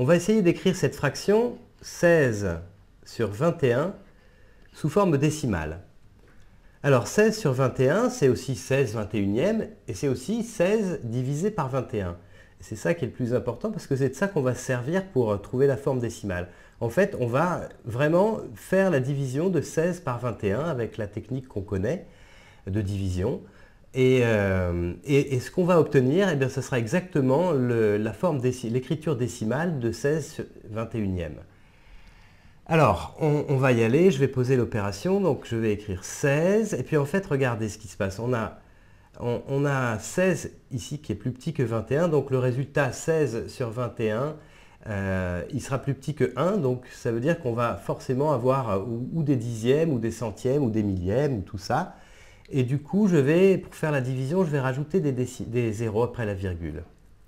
On va essayer d'écrire cette fraction 16 sur 21 sous forme décimale. Alors 16 sur 21, c'est aussi 16 21e et c'est aussi 16 divisé par 21. C'est ça qui est le plus important parce que c'est de ça qu'on va servir pour euh, trouver la forme décimale. En fait, on va vraiment faire la division de 16 par 21 avec la technique qu'on connaît de division. Euh, et, ce qu'on va obtenir, eh ce sera exactement la l'écriture décimale de 16 21e. Alors, on, va y aller, je vais poser l'opération, donc je vais écrire 16, et puis en fait, regardez ce qui se passe. On a, 16 ici qui est plus petit que 21, donc le résultat 16 sur 21, euh, il sera plus petit que 1, donc ça veut dire qu'on va forcément avoir euh, ou, des dixièmes, ou des centièmes, ou des millièmes, ou tout ça. Et du coup, je vais, pour faire la division, je vais rajouter des, zéros après la virgule.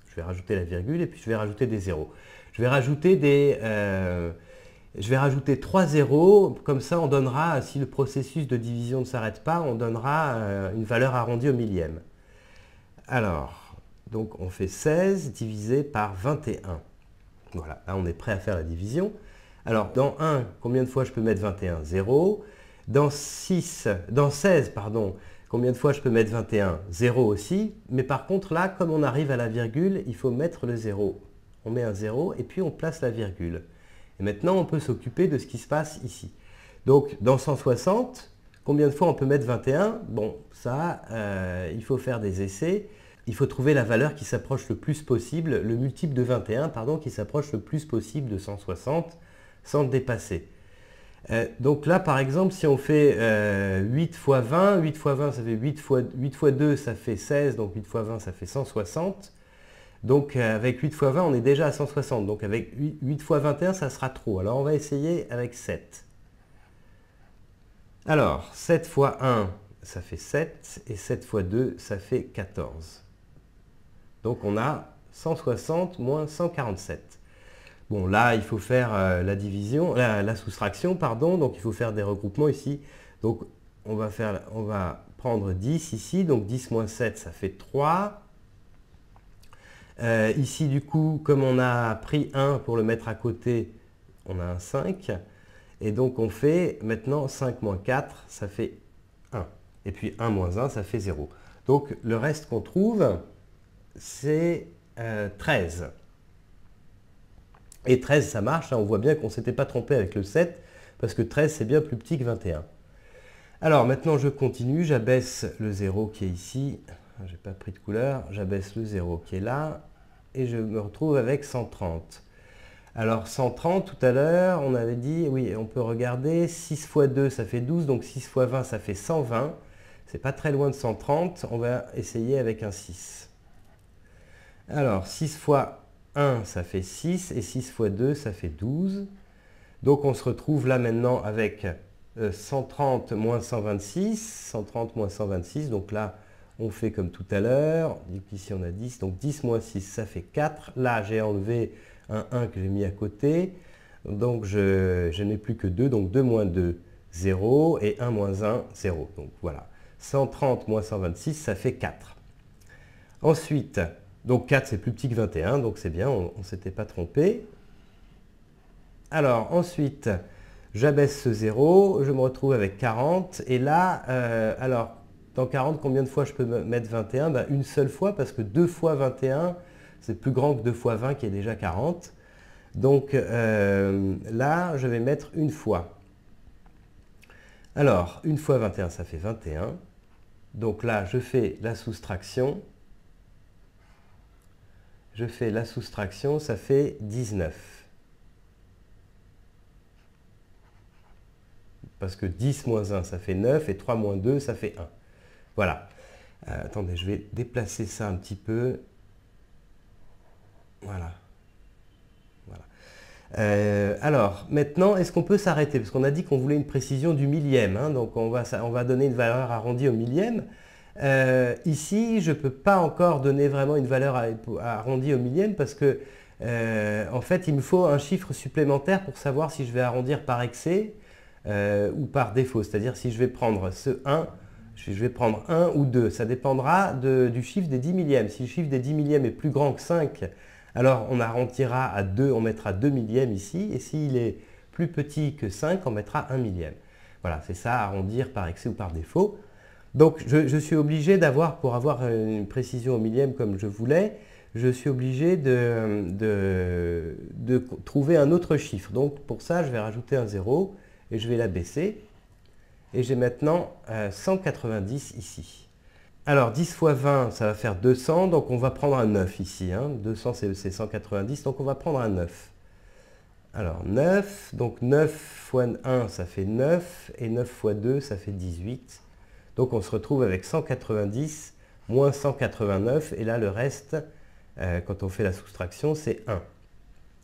Je vais rajouter la virgule et puis je vais rajouter des zéros. Je vais rajouter des... Euh, je vais rajouter 3 zéros, comme ça on donnera, si le processus de division ne s'arrête pas, on donnera euh, une valeur arrondie au millième. Alors, donc on fait 16 divisé par 21. Voilà, là on est prêt à faire la division. Alors dans 1, combien de fois je peux mettre 21 0 dans, 6, dans 16, pardon, combien de fois je peux mettre 21 0 aussi. Mais par contre, là, comme on arrive à la virgule, il faut mettre le 0. On met un 0 et puis on place la virgule. Et maintenant, on peut s'occuper de ce qui se passe ici. Donc, dans 160, combien de fois on peut mettre 21 Bon, ça, euh, il faut faire des essais. Il faut trouver la valeur qui s'approche le plus possible, le multiple de 21, pardon, qui s'approche le plus possible de 160 sans le dépasser. Euh, donc là, par exemple, si on fait 8 x 20, 8 x 20, ça fait 8 x 2, ça fait 16, donc 8 x 20, ça fait 160. Donc euh, avec 8 x 20, on est déjà à 160. Donc avec 8 x 21, ça sera trop. Alors on va essayer avec 7. Alors, 7 x 1, ça fait 7, et 7 x 2, ça fait 14. Donc on a 160 moins 147. Bon, là, il faut faire euh, la division, la, soustraction, pardon, donc il faut faire des regroupements ici. Donc, on va, prendre 10 ici, donc 10 moins 7, ça fait 3. Euh, ici, du coup, comme on a pris 1 pour le mettre à côté, on a un 5. Et donc, on fait maintenant 5 moins 4, ça fait 1. Et puis 1 moins 1, ça fait 0. Donc, le reste qu'on trouve, c'est 13. Euh, et 13, ça marche, hein, on voit bien qu'on ne s'était pas trompé avec le 7, parce que 13, c'est bien plus petit que 21. Alors maintenant, je continue, j'abaisse le 0 qui est ici, j'ai pas pris de couleur, j'abaisse le 0 qui est là, et je me retrouve avec 130. Alors 130, tout à l'heure, on avait dit, oui, on peut regarder, 6 x 2, ça fait 12, donc 6 x 20, ça fait 120. C'est pas très loin de 130, on va essayer avec un 6. Alors 6 fois 1, ça fait 6, et 6 fois 2, ça fait 12. Donc on se retrouve là maintenant avec 130 euh, moins 126, 130 moins 126, donc là on fait comme tout à l'heure, ici on a 10, donc 10 moins 6 ça fait 4, là j'ai enlevé un 1 que j'ai mis à côté, donc je, n'ai plus que 2, donc 2 moins 2, 0, et 1 moins 1, 0, donc voilà. 130 moins 126 ça fait 4. Ensuite, donc 4, c'est plus petit que 21, donc c'est bien, on ne s'était pas trompé. Alors ensuite, j'abaisse ce 0, je me retrouve avec 40. Et là, euh, alors, dans 40, combien de fois je peux mettre 21 ben, Une seule fois, parce que 2 fois 21, c'est plus grand que 2 fois 20 qui est déjà 40. Donc euh, là, je vais mettre une fois. Alors, une fois 21, ça fait 21. Donc là, je fais la soustraction je fais la soustraction, ça fait 19. Parce que 10 moins 1, ça fait 9, et 3 moins 2, ça fait 1. Voilà. Euh, attendez, je vais déplacer ça un petit peu. Voilà. Euh, alors, maintenant, est-ce qu'on peut s'arrêter Parce qu'on a dit qu'on voulait une précision du millième. Hein, donc, on va donner une valeur arrondie au millième. Euh, ici, je ne peux pas encore donner vraiment une valeur arrondie au millième parce que, euh, en fait, il me faut un chiffre supplémentaire pour savoir si je vais arrondir par excès euh, ou par défaut. C'est-à-dire si je vais prendre ce 1, je vais prendre 1 ou 2. Ça dépendra du chiffre des 10 millièmes. Si le chiffre des 10 millièmes est plus grand que 5, alors on arrondira à 2, on mettra 2 millièmes ici. Et s'il est plus petit que 5, on mettra 1 millième. Voilà, c'est ça, arrondir par excès ou par défaut. Donc je, suis obligé d'avoir, pour avoir une précision au millième comme je voulais, je suis obligé de, trouver un autre chiffre. Donc pour ça, je vais rajouter un 0 et je vais la baisser Et j'ai maintenant 190 euh, ici. Alors 10 fois 20, ça va faire 200, donc on va prendre un 9 ici. 200 hein. c'est 190, donc on va prendre un 9. Alors 9, donc 9 fois 1, ça fait 9, et 9 fois 2, ça fait 18. Donc on se retrouve avec 190 moins 189, et là le reste, euh, quand on fait la soustraction, c'est 1.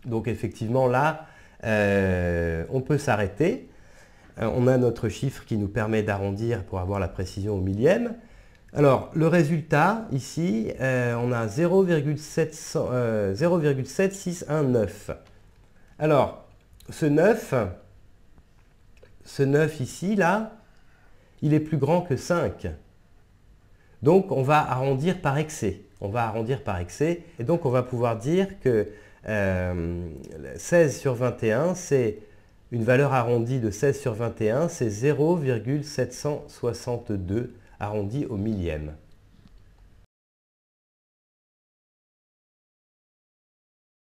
Donc effectivement là, euh, on peut s'arrêter. Euh, on a notre chiffre qui nous permet d'arrondir pour avoir la précision au millième. Alors le résultat ici, on a 0,7619. Alors ce 9, ce 9 ici là, il est plus grand que 5. Donc on va arrondir par excès. On va arrondir par excès et donc on va pouvoir dire que 16 euh, sur 21, c'est une valeur arrondie de 16 sur 21, c'est 0,762 arrondi au millième.